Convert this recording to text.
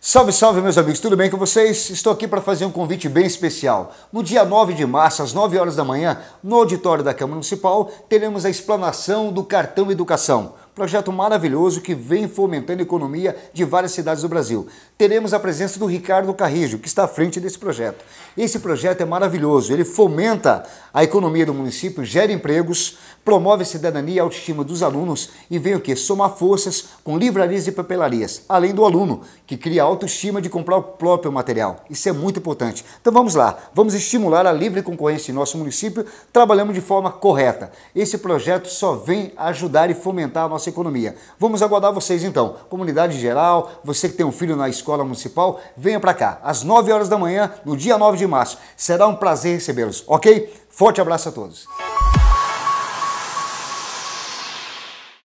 Salve, salve, meus amigos, tudo bem com vocês? Estou aqui para fazer um convite bem especial. No dia 9 de março, às 9 horas da manhã, no auditório da Câmara Municipal, teremos a explanação do cartão Educação projeto maravilhoso que vem fomentando a economia de várias cidades do Brasil. Teremos a presença do Ricardo Carrijo, que está à frente desse projeto. Esse projeto é maravilhoso, ele fomenta a economia do município, gera empregos, promove a cidadania e a autoestima dos alunos e vem o que? Somar forças com livrarias e papelarias, além do aluno, que cria a autoestima de comprar o próprio material. Isso é muito importante. Então vamos lá, vamos estimular a livre concorrência em nosso município, trabalhamos de forma correta. Esse projeto só vem ajudar e fomentar a nossa nossa economia. Vamos aguardar vocês então. Comunidade geral, você que tem um filho na escola municipal, venha para cá, às 9 horas da manhã, no dia 9 de março. Será um prazer recebê-los, ok? Forte abraço a todos.